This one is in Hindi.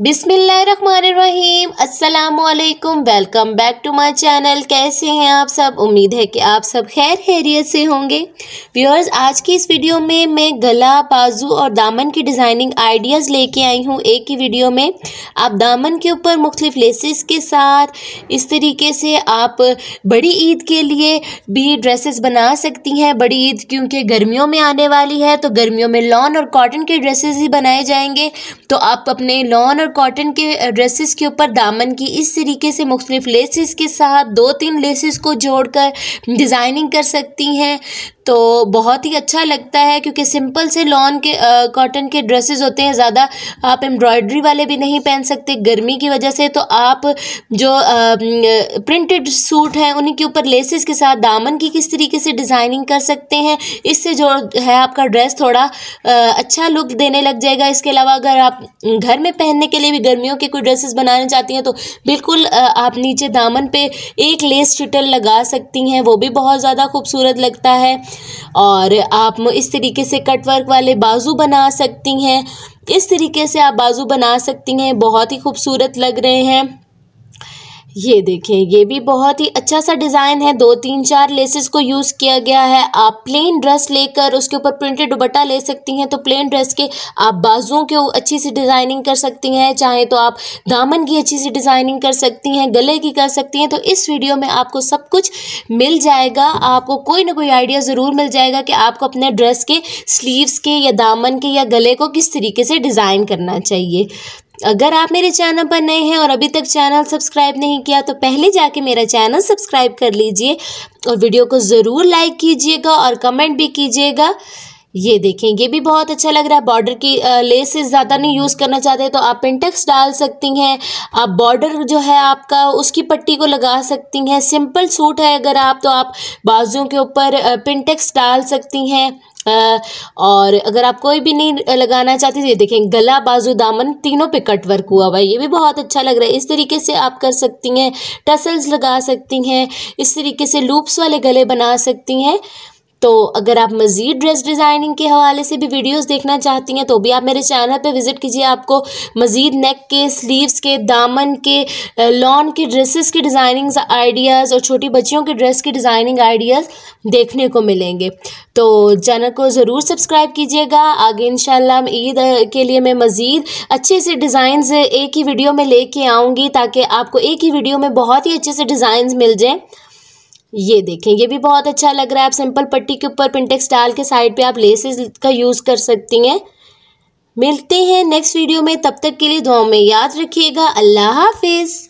बिसमीम असलकम welcome back to my channel कैसे हैं आप सब उम्मीद है कि आप सब खैर खैरियत से होंगे व्यूअर्स आज की इस वीडियो में मैं गला बाजू और दामन की डिज़ाइनिंग आइडियाज़ लेके आई हूँ एक ही वीडियो में आप दामन के ऊपर मुख्तलिफ लेसेस के साथ इस तरीके से आप बड़ी ईद के लिए भी ड्रेसेस बना सकती हैं बड़ी ईद क्योंकि गर्मियों में आने वाली है तो गर्मियों में लॉन और कॉटन के ड्रेसेस ही बनाए जाएंगे तो आप अपने लॉन और और कॉटन के ड्रेसेस के ऊपर दामन की इस तरीके से मुख्तलिफ लेसेस के साथ दो तीन लेसिस को जोड़कर डिज़ाइनिंग कर सकती हैं तो बहुत ही अच्छा लगता है क्योंकि सिंपल से लॉन के कॉटन के ड्रेसेस होते हैं ज़्यादा आप एम्ब्रॉयडरी वाले भी नहीं पहन सकते गर्मी की वजह से तो आप जो प्रिंटेड सूट हैं उन्हीं के ऊपर लेसेस के साथ दामन की किस तरीके से डिज़ाइनिंग कर सकते हैं इससे जो है आपका ड्रेस थोड़ा आ, अच्छा लुक देने लग जाएगा इसके अलावा अगर आप घर में पहनने के के लिए भी गर्मियों के कोई ड्रेसेस बनाना चाहती हैं तो बिल्कुल आप नीचे दामन पे एक लेस चिटल लगा सकती हैं वो भी बहुत ज़्यादा खूबसूरत लगता है और आप इस तरीके से कटवर्क वाले बाजू बना सकती हैं इस तरीके से आप बाजू बना सकती हैं बहुत ही खूबसूरत लग रहे हैं ये देखें ये भी बहुत ही अच्छा सा डिज़ाइन है दो तीन चार लेसेस को यूज़ किया गया है आप प्लेन ड्रेस लेकर उसके ऊपर प्रिंटेड दुपट्टा ले सकती हैं तो प्लेन ड्रेस के आप बाजुओं के अच्छी सी डिज़ाइनिंग कर सकती हैं चाहे तो आप दामन की अच्छी सी डिज़ाइनिंग कर सकती हैं गले की कर सकती हैं तो इस वीडियो में आपको सब कुछ मिल जाएगा आपको कोई ना कोई आइडिया ज़रूर मिल जाएगा कि आपको अपने ड्रेस के स्लीव्स के या दामन के या गले को किस तरीके से डिज़ाइन करना चाहिए अगर आप मेरे चैनल पर नए हैं और अभी तक चैनल सब्सक्राइब नहीं किया तो पहले जाके मेरा चैनल सब्सक्राइब कर लीजिए और वीडियो को ज़रूर लाइक कीजिएगा और कमेंट भी कीजिएगा ये देखें ये भी बहुत अच्छा लग रहा है बॉर्डर की लेसेस ज़्यादा नहीं यूज़ करना चाहते तो आप पिंटेक्स डाल सकती हैं आप बॉर्डर जो है आपका उसकी पट्टी को लगा सकती हैं सिंपल सूट है अगर आप तो आप बाजुओं के ऊपर पिंटेक्स डाल सकती हैं और अगर आप कोई भी नहीं लगाना चाहती तो ये देखें गला बाजू दामन तीनों पे कट वर्क हुआ हुआ है ये भी बहुत अच्छा लग रहा है इस तरीके से आप कर सकती हैं टसल्स लगा सकती हैं इस तरीके से लूप्स वाले गले बना सकती हैं तो अगर आप मज़ीद ड्रेस डिज़ाइनिंग के हवाले से भी वीडियोस देखना चाहती हैं तो भी आप मेरे चैनल पे विज़िट कीजिए आपको मज़ीद नेक के स्लीव्स के दामन के लॉन के ड्रेसेस के डिज़ाइनिंग आइडियाज़ और छोटी बच्चियों के ड्रेस की डिज़ाइनिंग आइडियाज़ देखने को मिलेंगे तो चैनल को ज़रूर सब्सक्राइब कीजिएगा आगे इन ईद के लिए मैं मज़ीद अच्छे से डिज़ाइन एक ही वीडियो में ले आऊँगी ताकि आपको एक ही वीडियो में बहुत ही अच्छे से डिज़ाइंस मिल जाएँ ये देखें ये भी बहुत अच्छा लग रहा है आप सिंपल पट्टी के ऊपर पिंटेक्स डाल के साइड पे आप लेसेस का यूज़ कर सकती हैं मिलते हैं नेक्स्ट वीडियो में तब तक के लिए दुआ में याद रखिएगा अल्लाह हाफिज़